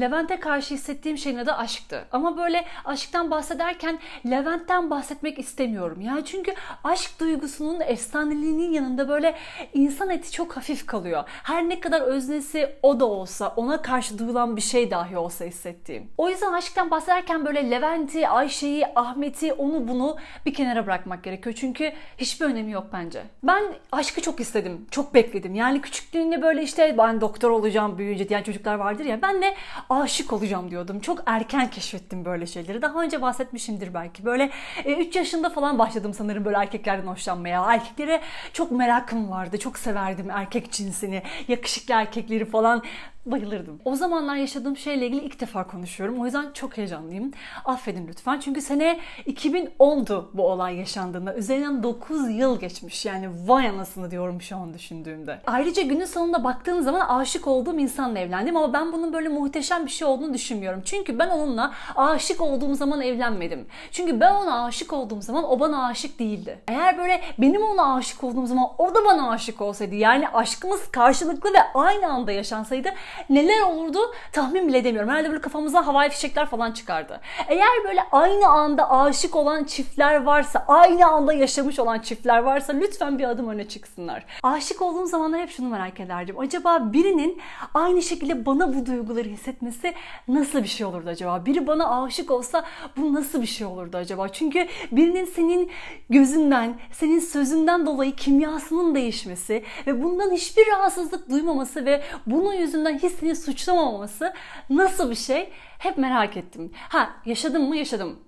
Levent'e karşı hissettiğim şeyin adı aşktı. Ama böyle aşktan bahsederken Levent'ten bahsetmek istemiyorum. Yani çünkü aşk duygusunun efsaneliğinin yanında böyle insan eti çok hafif kalıyor. Her ne kadar öznesi o da olsa, ona karşı duyulan bir şey dahi olsa hissettiğim. O yüzden aşktan bahsederken böyle Levent'i, Ayşe'yi, Ahmet'i, onu bunu bir kenara bırakmak gerekiyor. Çünkü hiçbir önemi yok bence. Ben aşkı çok istedim, çok bekledim. Yani küçüklüğünde böyle işte ben doktor olacağım büyüyünce diyen çocuklar vardır ya. Ben de aşık olacağım diyordum. Çok erken keşfettim böyle şeyleri. Daha önce bahsetmişimdir belki. Böyle e, yaşında falan başladım sanırım böyle erkeklerden hoşlanmaya. Erkeklere çok merakım vardı. Çok severdim erkek cinsini. Yakışıklı erkekleri falan bayılırdım. O zamanlar yaşadığım şeyle ilgili ilk defa konuşuyorum. O yüzden çok heyecanlıyım. Affedin lütfen. Çünkü sene 2010'du bu olay yaşandığında. Üzerinden 9 yıl geçmiş. Yani vay anasını diyorum şu an düşündüğümde. Ayrıca günün sonunda baktığım zaman aşık olduğum insanla evlendim ama ben bunun böyle muhteşem bir şey olduğunu düşünmüyorum. Çünkü ben onunla aşık olduğum zaman evlenmedim. Çünkü ben ona aşık olduğum zaman o bana aşık değildi. Eğer böyle benim ona aşık olduğum zaman o da bana aşık olsaydı yani aşkımız karşılıklı ve aynı anda yaşansaydı neler olurdu tahmin bile edemiyorum. Herhalde böyle kafamıza havai fişekler falan çıkardı. Eğer böyle aynı anda aşık olan çiftler varsa, aynı anda yaşamış olan çiftler varsa lütfen bir adım öne çıksınlar. Aşık olduğum zamanlar hep şunu merak ederdim. Acaba birinin aynı şekilde bana bu duyguları hissetmesi nasıl bir şey olurdu acaba? Biri bana aşık olsa bu nasıl bir şey olurdu acaba? Çünkü birinin senin gözünden, senin sözünden dolayı kimyasının değişmesi ve bundan hiçbir rahatsızlık duymaması ve bunun yüzünden hiç ötekisini suçlamaması nasıl bir şey hep merak ettim. Ha yaşadım mı yaşadım.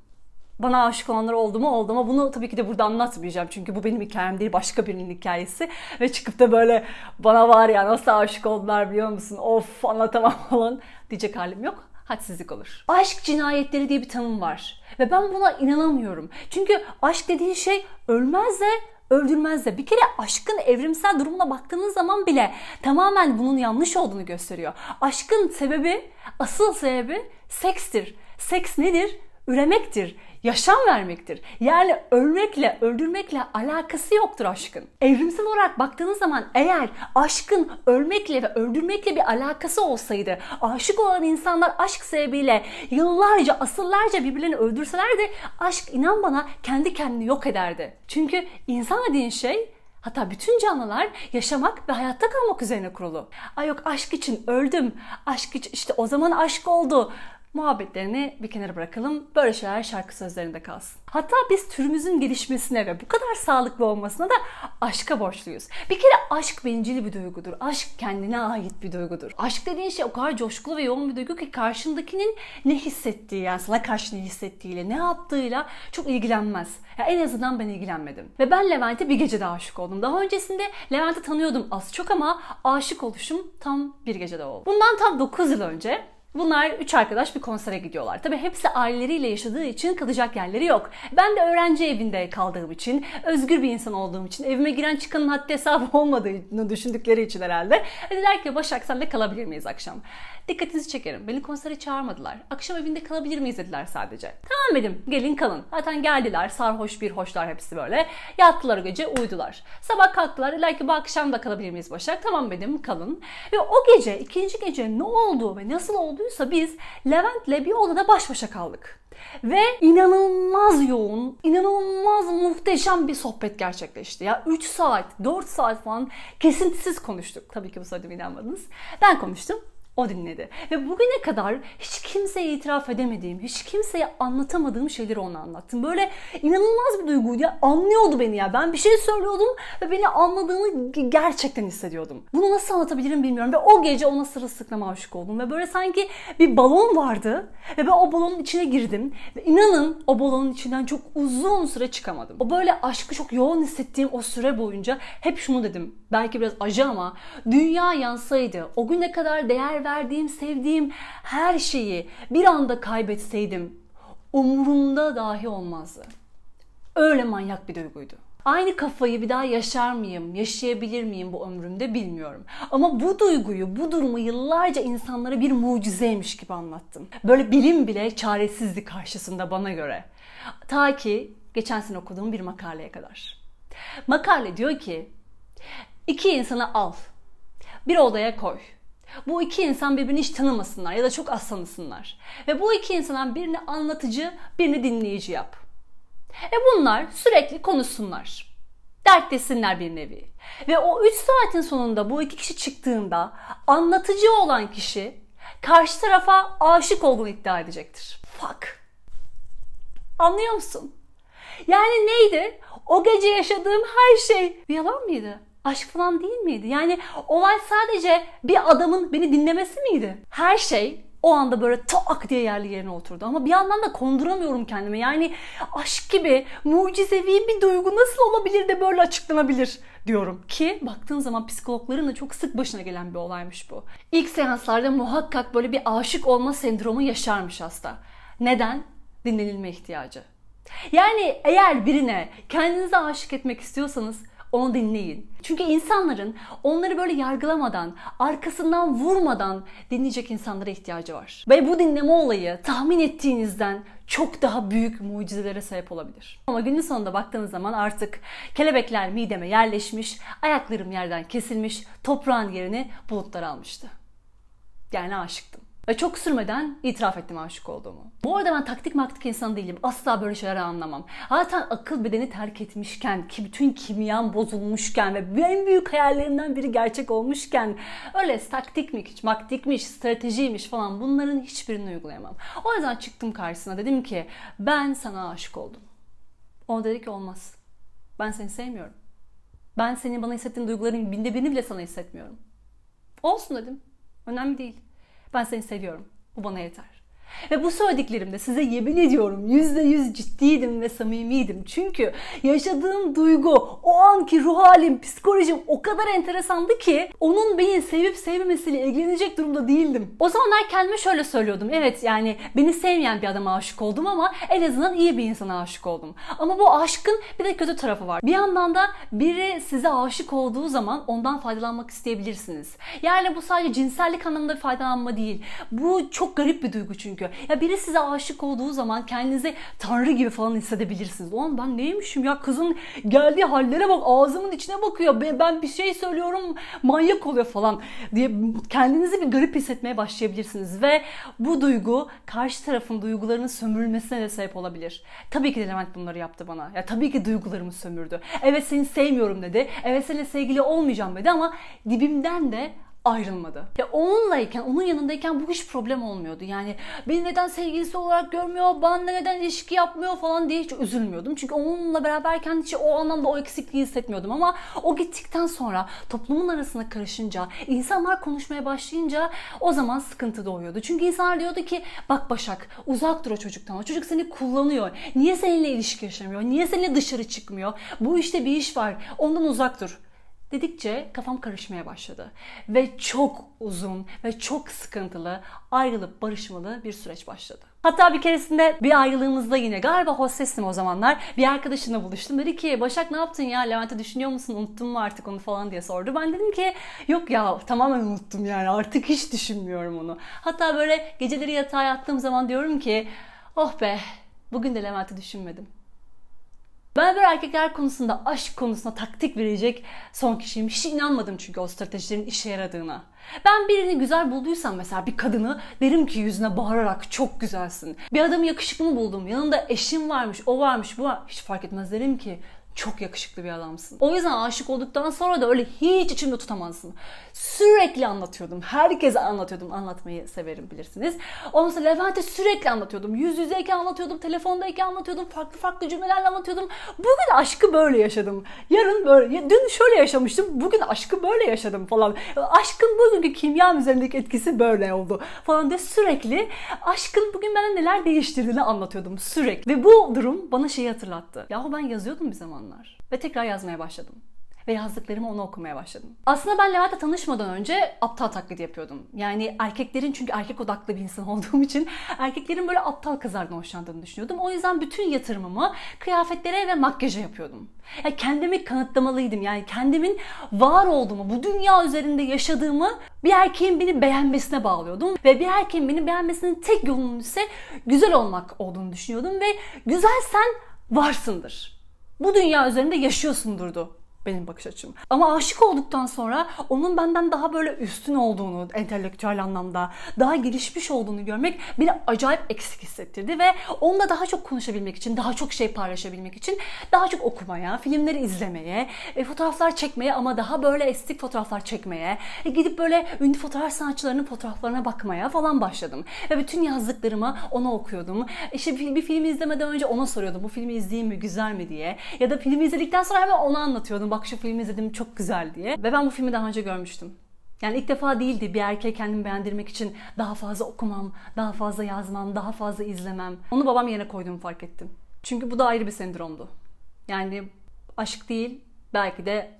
Bana aşık olanlar oldu mu oldu ama bunu tabii ki de burada anlatmayacağım. Çünkü bu benim hikayem değil başka birinin hikayesi. Ve çıkıp da böyle bana var ya nasıl aşık oldular biliyor musun? Of anlatamam falan diyecek halim yok hadsizlik olur. Aşk cinayetleri diye bir tanım var. Ve ben buna inanamıyorum. Çünkü aşk dediğin şey ölmez de öldürmez de bir kere aşkın evrimsel durumuna baktığınız zaman bile tamamen bunun yanlış olduğunu gösteriyor. Aşkın sebebi, asıl sebebi sekstir. Seks nedir? üremektir, yaşam vermektir. Yani ölmekle, öldürmekle alakası yoktur aşkın. Evrimsel olarak baktığınız zaman eğer aşkın ölmekle ve öldürmekle bir alakası olsaydı, aşık olan insanlar aşk sebebiyle yıllarca, asıllarca birbirlerini öldürselerdi, aşk inan bana kendi kendini yok ederdi. Çünkü insan dediğin şey Hatta bütün canlılar yaşamak ve hayatta kalmak üzerine kurulu. Ay yok aşk için öldüm. Aşk için işte o zaman aşk oldu muhabbetlerini bir kenara bırakalım. Böyle şeyler şarkı sözlerinde kalsın. Hatta biz türümüzün gelişmesine ve bu kadar sağlıklı olmasına da aşka borçluyuz. Bir kere aşk bencil bir duygudur. Aşk kendine ait bir duygudur. Aşk dediğin şey o kadar coşkulu ve yoğun bir duygu ki karşındakinin ne hissettiği yani sana karşı ne hissettiğiyle, ne yaptığıyla çok ilgilenmez. Ya en azından ben ilgilenmedim. Ve ben Levent'e bir gecede aşık oldum. Daha öncesinde Levent'i tanıyordum az çok ama aşık oluşum tam bir gecede oldu. Bundan tam 9 yıl önce Bunlar üç arkadaş bir konsere gidiyorlar. Tabi hepsi aileleriyle yaşadığı için kalacak yerleri yok. Ben de öğrenci evinde kaldığım için, özgür bir insan olduğum için, evime giren çıkanın haddi hesabı olmadığını düşündükleri için herhalde. Dediler ki Başak sen de kalabilir miyiz akşam? Dikkatinizi çekerim. Beni konsere çağırmadılar. Akşam evinde kalabilir miyiz dediler sadece. Tamam dedim. Gelin kalın. Zaten geldiler. Sarhoş bir hoşlar hepsi böyle. Yattılar gece uydular. Sabah kalktılar. Dediler ki bu akşam da kalabilir miyiz Başak? Tamam dedim kalın. Ve o gece ikinci gece ne oldu ve nasıl oldu olduysa biz Levent'le bir odada baş başa kaldık. Ve inanılmaz yoğun, inanılmaz muhteşem bir sohbet gerçekleşti. Ya 3 saat, 4 saat falan kesintisiz konuştuk. Tabii ki bu söylediğime inanmadınız. Ben konuştum. O dinledi. Ve bugüne kadar hiç kimseye itiraf edemediğim, hiç kimseye anlatamadığım şeyleri ona anlattım. Böyle inanılmaz bir duyguydu ya. Anlıyordu beni ya. Ben bir şey söylüyordum ve beni anladığını gerçekten hissediyordum. Bunu nasıl anlatabilirim bilmiyorum. Ve o gece ona sırılsıklama aşık oldum. Ve böyle sanki bir balon vardı. Ve ben o balonun içine girdim. Ve inanın o balonun içinden çok uzun süre çıkamadım. O böyle aşkı çok yoğun hissettiğim o süre boyunca hep şunu dedim. Belki biraz acı ama dünya yansaydı, o güne kadar değer ver verdiğim, sevdiğim her şeyi bir anda kaybetseydim umurumda dahi olmazdı. Öyle manyak bir duyguydu. Aynı kafayı bir daha yaşar mıyım, yaşayabilir miyim bu ömrümde bilmiyorum. Ama bu duyguyu, bu durumu yıllarca insanlara bir mucizeymiş gibi anlattım. Böyle bilim bile çaresizdi karşısında bana göre. Ta ki geçen sene okuduğum bir makaleye kadar. Makale diyor ki, iki insanı al, bir odaya koy bu iki insan birbirini hiç tanımasınlar ya da çok az tanısınlar. Ve bu iki insandan birini anlatıcı, birini dinleyici yap. E bunlar sürekli konuşsunlar. Dertleşsinler bir nevi. Ve o 3 saatin sonunda bu iki kişi çıktığında anlatıcı olan kişi karşı tarafa aşık olduğunu iddia edecektir. Fuck. Anlıyor musun? Yani neydi? O gece yaşadığım her şey bir yalan mıydı? aşk falan değil miydi? Yani olay sadece bir adamın beni dinlemesi miydi? Her şey o anda böyle tak diye yerli yerine oturdu. Ama bir yandan da konduramıyorum kendime. Yani aşk gibi mucizevi bir duygu nasıl olabilir de böyle açıklanabilir diyorum. Ki baktığım zaman psikologların da çok sık başına gelen bir olaymış bu. İlk seanslarda muhakkak böyle bir aşık olma sendromu yaşarmış hasta. Neden? Dinlenilme ihtiyacı. Yani eğer birine kendinize aşık etmek istiyorsanız onu dinleyin. Çünkü insanların onları böyle yargılamadan, arkasından vurmadan dinleyecek insanlara ihtiyacı var. Ve bu dinleme olayı tahmin ettiğinizden çok daha büyük mucizelere sahip olabilir. Ama günün sonunda baktığınız zaman artık kelebekler mideme yerleşmiş, ayaklarım yerden kesilmiş, toprağın yerini bulutlar almıştı. Yani aşıktım. Ve çok sürmeden itiraf ettim aşık olduğumu. Bu arada ben taktik maktik insan değilim. Asla böyle şeyler anlamam. Zaten akıl bedeni terk etmişken, ki bütün kimyam bozulmuşken ve en büyük hayallerimden biri gerçek olmuşken öyle taktikmiş, maktikmiş, stratejiymiş falan bunların hiçbirini uygulayamam. O yüzden çıktım karşısına dedim ki ben sana aşık oldum. O dedi ki olmaz. Ben seni sevmiyorum. Ben senin bana hissettiğin duyguların binde birini bile sana hissetmiyorum. Olsun dedim. Önemli değil. Ben seni seviyorum. Bu bana yeter. Ve bu söylediklerimde size yemin ediyorum yüzde yüz ciddiydim ve samimiydim. Çünkü yaşadığım duygu, o anki ruh halim, psikolojim o kadar enteresandı ki onun beni sevip sevmemesiyle ilgilenecek durumda değildim. O zamanlar kendime şöyle söylüyordum. Evet yani beni sevmeyen bir adama aşık oldum ama en azından iyi bir insana aşık oldum. Ama bu aşkın bir de kötü tarafı var. Bir yandan da biri size aşık olduğu zaman ondan faydalanmak isteyebilirsiniz. Yani bu sadece cinsellik anlamında faydalanma değil. Bu çok garip bir duygu çünkü çünkü. Ya biri size aşık olduğu zaman kendinizi tanrı gibi falan hissedebilirsiniz. Ulan ben neymişim ya kızın geldiği hallere bak ağzımın içine bakıyor. Ben bir şey söylüyorum manyak oluyor falan diye kendinizi bir garip hissetmeye başlayabilirsiniz. Ve bu duygu karşı tarafın duygularının sömürülmesine de sebep olabilir. Tabii ki de Levent bunları yaptı bana. Ya tabii ki duygularımı sömürdü. Evet seni sevmiyorum dedi. Evet seninle sevgili olmayacağım dedi ama dibimden de ayrılmadı. Ya onunlayken, onun yanındayken bu hiç problem olmuyordu. Yani beni neden sevgilisi olarak görmüyor, bana neden ilişki yapmıyor falan diye hiç üzülmüyordum. Çünkü onunla beraberken hiç o anlamda o eksikliği hissetmiyordum ama o gittikten sonra toplumun arasına karışınca, insanlar konuşmaya başlayınca o zaman sıkıntı doğuyordu. Çünkü insanlar diyordu ki bak Başak uzak dur o çocuktan. O çocuk seni kullanıyor. Niye seninle ilişki yaşamıyor? Niye seninle dışarı çıkmıyor? Bu işte bir iş var. Ondan uzak dur dedikçe kafam karışmaya başladı. Ve çok uzun ve çok sıkıntılı ayrılıp barışmalı bir süreç başladı. Hatta bir keresinde bir ayrılığımızda yine galiba hostestim o zamanlar. Bir arkadaşımla buluştum. Dedi ki Başak ne yaptın ya Levent'i düşünüyor musun? Unuttun mu artık onu falan diye sordu. Ben dedim ki yok ya tamamen unuttum yani artık hiç düşünmüyorum onu. Hatta böyle geceleri yatağa yattığım zaman diyorum ki oh be bugün de Levent'i düşünmedim. Ben Berber erkekler konusunda aşk konusunda taktik verecek son kişiyim. Hiç inanmadım çünkü o stratejilerin işe yaradığına. Ben birini güzel bulduysam mesela bir kadını derim ki yüzüne bağırarak çok güzelsin. Bir adamı yakışıklı mı buldum? Yanında eşim varmış, o varmış, bu var. Hiç fark etmez derim ki çok yakışıklı bir adamsın. O yüzden aşık olduktan sonra da öyle hiç içimde tutamazsın. Sürekli anlatıyordum. Herkese anlatıyordum. Anlatmayı severim bilirsiniz. Ondan sonra Levent'e sürekli anlatıyordum. Yüz yüzeyken anlatıyordum. Telefondayken anlatıyordum. Farklı farklı cümlelerle anlatıyordum. Bugün aşkı böyle yaşadım. Yarın böyle. Dün şöyle yaşamıştım. Bugün aşkı böyle yaşadım falan. Aşkın bugünkü kimya üzerindeki etkisi böyle oldu falan diye sürekli aşkın bugün bana neler değiştirdiğini anlatıyordum sürekli. Ve bu durum bana şeyi hatırlattı. Yahu ben yazıyordum bir zamanlar onlar. Ve tekrar yazmaya başladım. Ve yazdıklarımı ona okumaya başladım. Aslında ben Levent'le tanışmadan önce aptal taklidi yapıyordum. Yani erkeklerin çünkü erkek odaklı bir insan olduğum için erkeklerin böyle aptal kızlardan hoşlandığını düşünüyordum. O yüzden bütün yatırımımı kıyafetlere ve makyaja yapıyordum. Yani kendimi kanıtlamalıydım. Yani kendimin var olduğumu, bu dünya üzerinde yaşadığımı bir erkeğin beni beğenmesine bağlıyordum. Ve bir erkeğin beni beğenmesinin tek yolunun ise güzel olmak olduğunu düşünüyordum. Ve güzelsen varsındır bu dünya üzerinde yaşıyorsun durdu benim bakış açım. Ama aşık olduktan sonra onun benden daha böyle üstün olduğunu entelektüel anlamda, daha gelişmiş olduğunu görmek beni acayip eksik hissettirdi ve onunla daha çok konuşabilmek için, daha çok şey paylaşabilmek için daha çok okumaya, filmleri izlemeye, e, fotoğraflar çekmeye ama daha böyle estetik fotoğraflar çekmeye, e, gidip böyle ünlü fotoğraf sanatçılarının fotoğraflarına bakmaya falan başladım. Ve bütün yazdıklarımı ona okuyordum. E, işte bir, bir filmi izlemeden önce ona soruyordum. Bu filmi izleyeyim mi, güzel mi diye. Ya da filmi izledikten sonra hemen ona anlatıyordum. Bak bak şu filmi izledim çok güzel diye. Ve ben bu filmi daha önce görmüştüm. Yani ilk defa değildi bir erkeğe kendimi beğendirmek için daha fazla okumam, daha fazla yazmam, daha fazla izlemem. Onu babam yerine koyduğumu fark ettim. Çünkü bu da ayrı bir sendromdu. Yani aşk değil belki de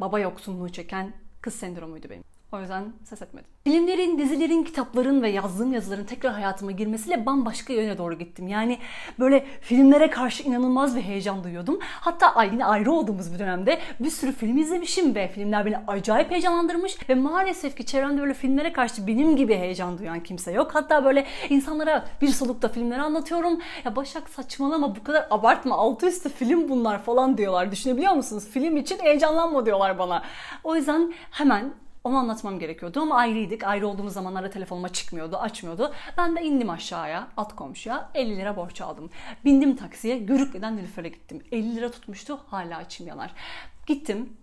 baba yoksunluğu çeken kız sendromuydu benim. O yüzden ses etmedim. Filmlerin, dizilerin, kitapların ve yazdığım yazıların tekrar hayatıma girmesiyle bambaşka yöne doğru gittim. Yani böyle filmlere karşı inanılmaz bir heyecan duyuyordum. Hatta yine ayrı olduğumuz bir dönemde bir sürü film izlemişim ve filmler beni acayip heyecanlandırmış. Ve maalesef ki çevremde böyle filmlere karşı benim gibi heyecan duyan kimse yok. Hatta böyle insanlara bir solukta filmleri anlatıyorum. Ya Başak saçmalama bu kadar abartma altı üstü film bunlar falan diyorlar. Düşünebiliyor musunuz? Film için heyecanlanma diyorlar bana. O yüzden hemen onu anlatmam gerekiyordu ama ayrıydık. Ayrı olduğumuz zamanlarda telefonuma çıkmıyordu, açmıyordu. Ben de indim aşağıya, alt komşuya. 50 lira borç aldım. Bindim taksiye, Görükle'den Nilüfer'e gittim. 50 lira tutmuştu, hala içim yanar. Gittim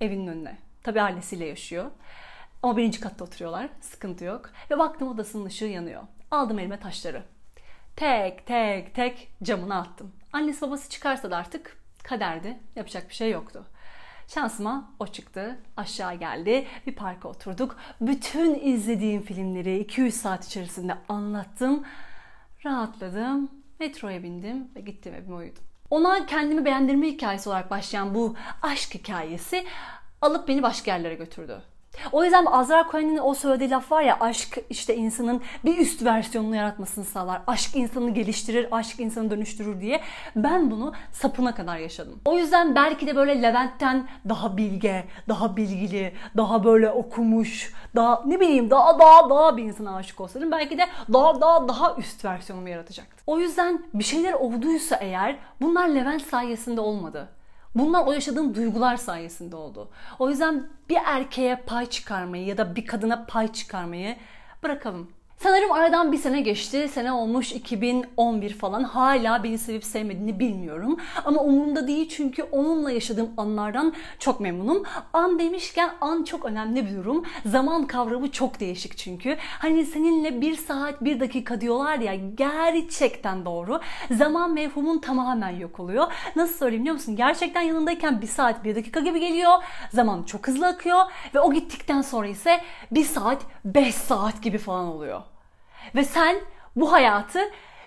evinin önüne. Tabii ailesiyle yaşıyor. Ama birinci katta oturuyorlar. Sıkıntı yok. Ve baktım odasının ışığı yanıyor. Aldım elime taşları. Tek tek tek camına attım. Annesi babası çıkarsa da artık kaderdi. Yapacak bir şey yoktu. Şansıma o çıktı. Aşağı geldi. Bir parka oturduk. Bütün izlediğim filmleri 200 saat içerisinde anlattım. Rahatladım. Metroya bindim ve gittim evime uyudum. Ona kendimi beğendirme hikayesi olarak başlayan bu aşk hikayesi alıp beni başka yerlere götürdü. O yüzden Azra Koen'in o söylediği laf var ya aşk işte insanın bir üst versiyonunu yaratmasını sağlar. Aşk insanı geliştirir, aşk insanı dönüştürür diye. Ben bunu sapına kadar yaşadım. O yüzden belki de böyle Levent'ten daha bilge, daha bilgili, daha böyle okumuş, daha ne bileyim daha daha daha bir insana aşık olsaydım belki de daha daha daha üst versiyonumu yaratacaktı. O yüzden bir şeyler olduysa eğer bunlar Levent sayesinde olmadı. Bunlar o yaşadığın duygular sayesinde oldu. O yüzden bir erkeğe pay çıkarmayı ya da bir kadına pay çıkarmayı bırakalım. Sanırım aradan bir sene geçti. Sene olmuş 2011 falan. Hala beni sevip sevmediğini bilmiyorum. Ama umurumda değil çünkü onunla yaşadığım anlardan çok memnunum. An demişken an çok önemli bir durum. Zaman kavramı çok değişik çünkü. Hani seninle bir saat bir dakika diyorlar ya gerçekten doğru. Zaman mevhumun tamamen yok oluyor. Nasıl söyleyeyim biliyor musun? Gerçekten yanındayken bir saat bir dakika gibi geliyor. Zaman çok hızlı akıyor ve o gittikten sonra ise bir saat beş saat gibi falan oluyor. Ve sen bu hayatı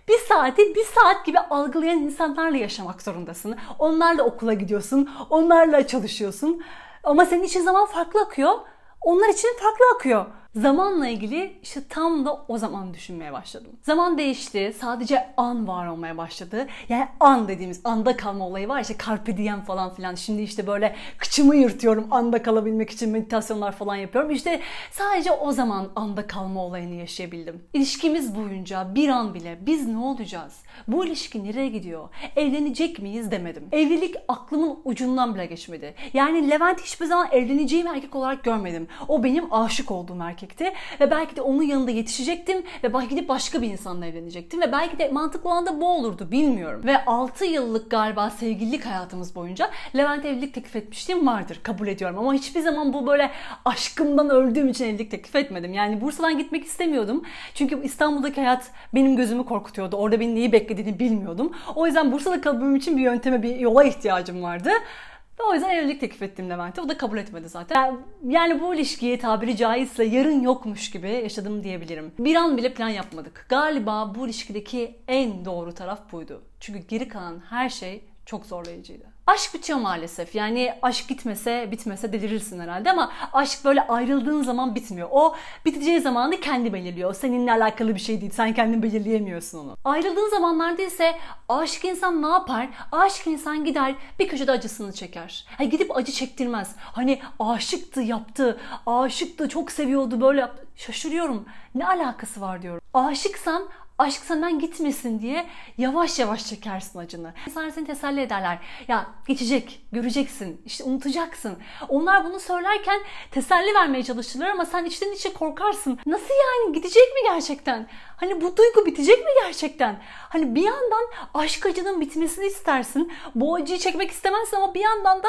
bir saati bir saat gibi algılayan insanlarla yaşamak zorundasın. Onlarla okula gidiyorsun, onlarla çalışıyorsun. Ama senin için zaman farklı akıyor, onlar için farklı akıyor. Zamanla ilgili işte tam da o zaman düşünmeye başladım. Zaman değişti. Sadece an var olmaya başladı. Yani an dediğimiz anda kalma olayı var. İşte carpe diem falan filan. Şimdi işte böyle kıçımı yırtıyorum anda kalabilmek için meditasyonlar falan yapıyorum. İşte sadece o zaman anda kalma olayını yaşayabildim. İlişkimiz boyunca bir an bile biz ne olacağız? Bu ilişki nereye gidiyor? Evlenecek miyiz demedim. Evlilik aklımın ucundan bile geçmedi. Yani Levent hiçbir zaman evleneceğim erkek olarak görmedim. O benim aşık olduğum erkek erkekti ve belki de onun yanında yetişecektim ve belki de başka bir insanla evlenecektim ve belki de mantıklı olan da bu olurdu bilmiyorum. Ve 6 yıllık galiba sevgililik hayatımız boyunca Levent evlilik teklif etmişliğim vardır kabul ediyorum ama hiçbir zaman bu böyle aşkımdan öldüğüm için evlilik teklif etmedim. Yani Bursa'dan gitmek istemiyordum çünkü İstanbul'daki hayat benim gözümü korkutuyordu. Orada beni neyi beklediğini bilmiyordum. O yüzden Bursa'da kalmam için bir yönteme bir yola ihtiyacım vardı. Ve o yüzden evlilik teklif ettim Levent'e. O da kabul etmedi zaten. Yani, yani bu ilişkiyi tabiri caizse yarın yokmuş gibi yaşadım diyebilirim. Bir an bile plan yapmadık. Galiba bu ilişkideki en doğru taraf buydu. Çünkü geri kalan her şey çok zorlayıcıydı aşk bitiyor maalesef. Yani aşk gitmese bitmese delirirsin herhalde ama aşk böyle ayrıldığın zaman bitmiyor. O biteceği zamanı kendi belirliyor. O seninle alakalı bir şey değil. Sen kendin belirleyemiyorsun onu. Ayrıldığın zamanlarda ise aşık insan ne yapar? Aşık insan gider bir köşede acısını çeker. Yani gidip acı çektirmez. Hani aşıktı yaptı, aşıktı çok seviyordu böyle yaptı. Şaşırıyorum. Ne alakası var diyorum. Aşıksan aşk senden gitmesin diye yavaş yavaş çekersin acını. İnsanlar seni teselli ederler. Ya geçecek, göreceksin, işte unutacaksın. Onlar bunu söylerken teselli vermeye çalışırlar ama sen içten içe korkarsın. Nasıl yani gidecek mi gerçekten? Hani bu duygu bitecek mi gerçekten? Hani bir yandan aşk acının bitmesini istersin. Bu acıyı çekmek istemezsin ama bir yandan da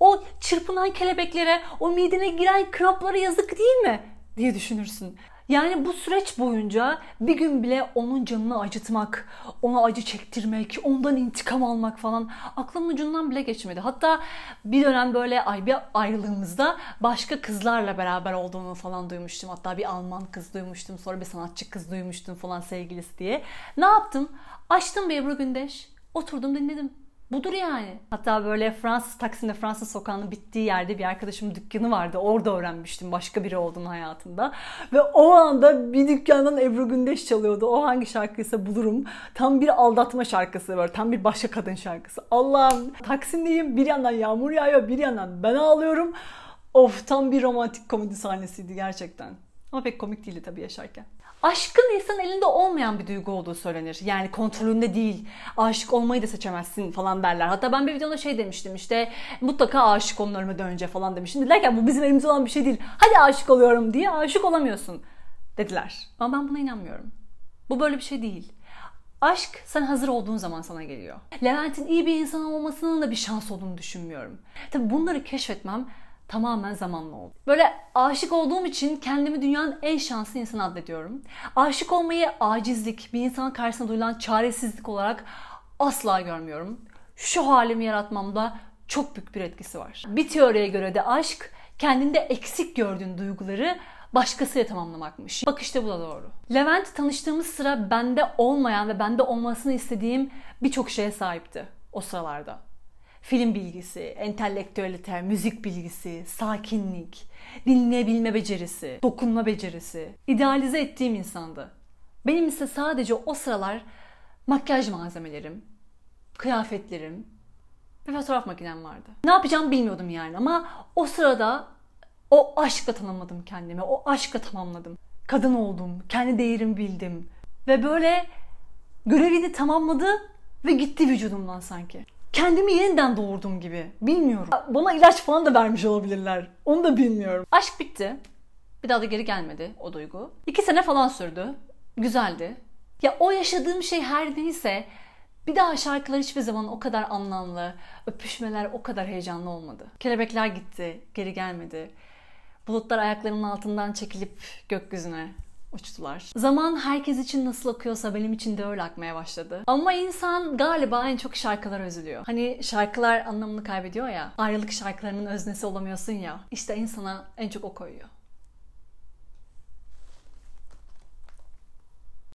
o çırpınan kelebeklere, o midene giren kramplara yazık değil mi? diye düşünürsün. Yani bu süreç boyunca bir gün bile onun canını acıtmak, ona acı çektirmek, ondan intikam almak falan aklımın ucundan bile geçmedi. Hatta bir dönem böyle ay bir ayrılığımızda başka kızlarla beraber olduğunu falan duymuştum. Hatta bir Alman kız duymuştum, sonra bir sanatçı kız duymuştum falan sevgilisi diye. Ne yaptım? Açtım bir Ebru Gündeş, oturdum dinledim. Budur yani. Hatta böyle Fransız Taksim'de Fransız sokağının bittiği yerde bir arkadaşım dükkanı vardı. Orada öğrenmiştim başka biri olduğunu hayatımda. Ve o anda bir dükkandan Ebru Gündeş çalıyordu. O hangi şarkıysa bulurum. Tam bir aldatma şarkısı var. Tam bir başka kadın şarkısı. Allah'ım Taksim'deyim. Bir yandan yağmur yağıyor. Bir yandan ben ağlıyorum. Of tam bir romantik komedi sahnesiydi gerçekten. Ama pek komik değildi tabii yaşarken aşkın insan elinde olmayan bir duygu olduğu söylenir. Yani kontrolünde değil. Aşık olmayı da seçemezsin falan derler. Hatta ben bir videoda şey demiştim işte mutlaka aşık olun ölmeden önce falan demiştim. Dediler ki bu bizim elimizde olan bir şey değil. Hadi aşık oluyorum diye aşık olamıyorsun dediler. Ama ben buna inanmıyorum. Bu böyle bir şey değil. Aşk sen hazır olduğun zaman sana geliyor. Levent'in iyi bir insan olmasının da bir şans olduğunu düşünmüyorum. Tabi bunları keşfetmem tamamen zamanla oldu. Böyle aşık olduğum için kendimi dünyanın en şanslı insanı addediyorum. Aşık olmayı acizlik, bir insan karşısında duyulan çaresizlik olarak asla görmüyorum. Şu halimi yaratmamda çok büyük bir etkisi var. Bir teoriye göre de aşk kendinde eksik gördüğün duyguları başkasıyla tamamlamakmış. Bak işte bu da doğru. Levent tanıştığımız sıra bende olmayan ve bende olmasını istediğim birçok şeye sahipti o sıralarda film bilgisi, entelektüelite, müzik bilgisi, sakinlik, dinleyebilme becerisi, dokunma becerisi. İdealize ettiğim insandı. Benim ise sadece o sıralar makyaj malzemelerim, kıyafetlerim ve fotoğraf makinem vardı. Ne yapacağımı bilmiyordum yani ama o sırada o aşkla tanımladım kendimi, o aşkla tamamladım. Kadın oldum, kendi değerimi bildim ve böyle görevini tamamladı ve gitti vücudumdan sanki kendimi yeniden doğurdum gibi. Bilmiyorum. Bana ilaç falan da vermiş olabilirler. Onu da bilmiyorum. Aşk bitti. Bir daha da geri gelmedi o duygu. İki sene falan sürdü. Güzeldi. Ya o yaşadığım şey her neyse bir daha şarkılar hiçbir zaman o kadar anlamlı, öpüşmeler o kadar heyecanlı olmadı. Kelebekler gitti, geri gelmedi. Bulutlar ayaklarımın altından çekilip gökyüzüne uçtular. Zaman herkes için nasıl akıyorsa benim için de öyle akmaya başladı. Ama insan galiba en çok şarkılar özülüyor. Hani şarkılar anlamını kaybediyor ya. Ayrılık şarkılarının öznesi olamıyorsun ya. İşte insana en çok o koyuyor.